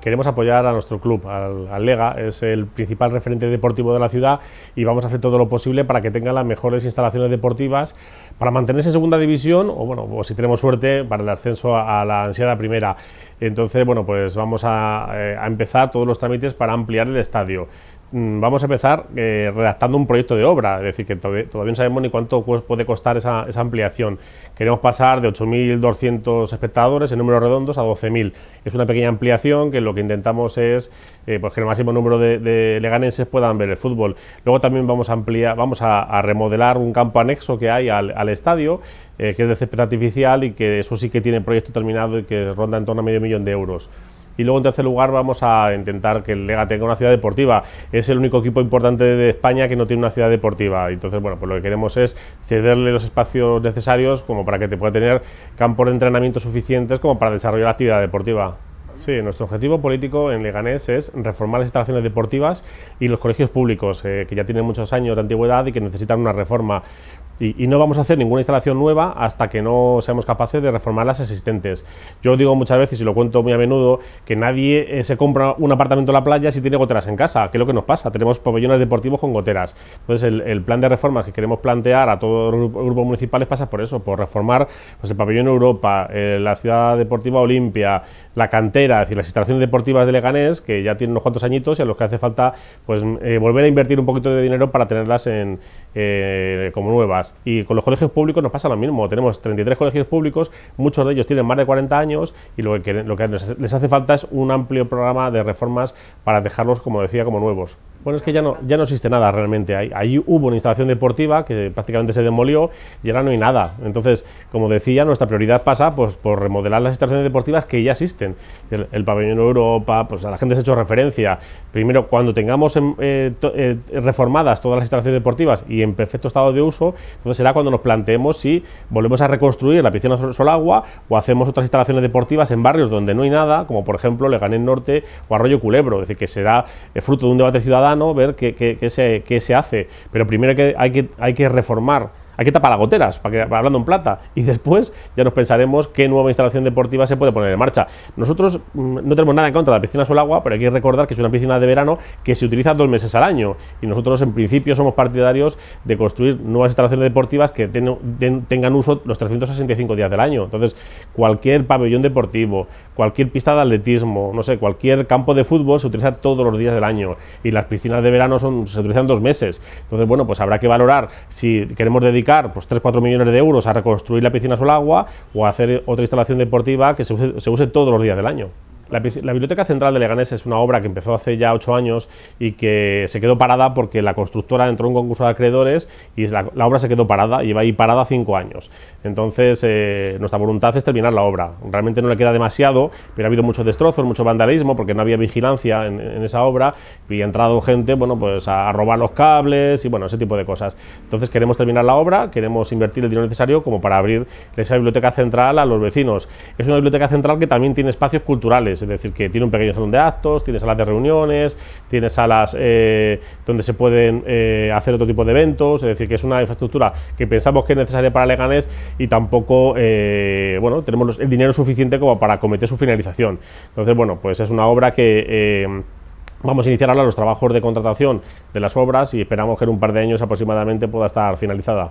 queremos apoyar a nuestro club, al, Lega, es el principal referente deportivo de la ciudad y vamos a hacer todo lo posible para que tenga las mejores instalaciones deportivas para mantenerse en segunda división o, bueno, o si tenemos suerte, para el ascenso a, la ansiada primera. Entonces, bueno, pues vamos eh, a empezar todos los trámites para ampliar el estadio Mm, vamos a empezar eh, redactando un proyecto de obra, es decir, que todavía, no sabemos ni cuánto puede costar esa, ampliación. Queremos pasar de 8.200 espectadores en números redondos a 12.000. Es una pequeña ampliación que lo que intentamos es eh, pues, que el máximo número de, leganenses puedan ver el fútbol. Luego también vamos a ampliar, remodelar un campo anexo que hay al, estadio, eh, que es de césped artificial y que eso sí que tiene proyecto terminado y que ronda en torno a medio millón de euros. Y luego, en tercer lugar, vamos a intentar que el Lega tenga una ciudad deportiva. Es el único equipo importante de España que no tiene una ciudad deportiva. Entonces, bueno, pues lo que queremos es cederle los espacios necesarios como para que te pueda tener campos de entrenamiento suficientes como para desarrollar la actividad deportiva. Sí, nuestro objetivo político en Leganés es reformar las instalaciones deportivas y los colegios públicos, eh, que ya tienen muchos años de antigüedad y que necesitan una reforma. Y, no vamos a hacer ninguna instalación nueva hasta que no seamos capaces de reformar las existentes. Yo digo muchas veces, y lo cuento muy a menudo, que nadie eh, se compra un apartamento en la playa si tiene goteras en casa, que es lo que nos pasa. Tenemos pabellones deportivos con goteras. Entonces, el, plan de reformas que queremos plantear a todos los grupos municipales pasa por eso, por reformar pues, el pabellón Europa, eh, la ciudad deportiva Olimpia, la cantera, es decir, las instalaciones deportivas de Leganés, que ya tienen unos cuantos añitos y a los que hace falta pues eh, volver a invertir un poquito de dinero para tenerlas como nuevas. Y con los colegios públicos nos pasa lo mismo. Tenemos 33 colegios públicos, muchos de ellos tienen más de 40 años y lo que, lo que les hace falta es un amplio programa de reformas para dejarlos, como decía, como nuevos. Bueno, es que ya no, ya no existe nada realmente. Ahí, ahí, hubo una instalación deportiva que prácticamente se demolió y ahora no hay nada. Entonces, como decía, nuestra prioridad pasa pues, por remodelar las instalaciones deportivas que ya existen. El, pabellón Europa, pues a la gente se ha hecho referencia. Primero, cuando tengamos eh, eh, reformadas todas las instalaciones deportivas y en perfecto estado de uso, entonces será cuando nos planteemos si volvemos a reconstruir la piscina Solagua o hacemos otras instalaciones deportivas en barrios donde no hay nada, como por ejemplo Leganés Norte o Arroyo Culebro. Es decir, que será eh, fruto de un debate ciudadano ver qué, qué, se, hace. Pero primero que hay, que hay que reformar ...hay que tapar para goteras, para que, hablando en plata. Y después ya nos pensaremos qué nueva instalación deportiva se puede poner en marcha. Nosotros mm, no tenemos nada en contra de la piscina sol agua, pero hay que recordar que es una piscina de verano que se utiliza dos meses al año. Y nosotros, en principio, somos partidarios de construir nuevas instalaciones deportivas que tengan uso los 365 días del año. Entonces, cualquier pabellón deportivo, cualquier pista de atletismo, no sé, cualquier campo de fútbol se utiliza todos los días del año. Y las piscinas de verano son, se utilizan dos meses. Entonces, bueno, pues habrá que valorar si queremos dedicar pues, 3-4 millones de euros a reconstruir la piscina solagua agua o a hacer otra instalación deportiva que se use todos los días del año. La, Biblioteca Central de Leganés es una obra que empezó hace ya ocho años y que se quedó parada porque la constructora entró en un concurso de acreedores y la, obra se quedó parada, lleva ahí parada cinco años. Entonces, eh, nuestra voluntad es terminar la obra. Realmente no le queda demasiado, pero ha habido muchos destrozos, mucho vandalismo, porque no había vigilancia en, esa obra y ha entrado gente bueno, pues a, a robar los cables y bueno, ese tipo de cosas. Entonces, queremos terminar la obra, queremos invertir el dinero necesario como para abrir esa biblioteca central a los vecinos. Es una biblioteca central que también tiene espacios culturales es decir, que tiene un pequeño salón de actos, tiene salas de reuniones, tiene salas eh, donde se pueden eh, hacer otro tipo de eventos, es decir, que es una infraestructura que pensamos que es necesaria para Leganés y tampoco, eh, bueno, tenemos el dinero suficiente como para cometer su finalización. Entonces, bueno, pues es una obra que... Vamos a iniciar ahora los trabajos de contratación de las obras y esperamos que en un par de años aproximadamente pueda estar finalizada.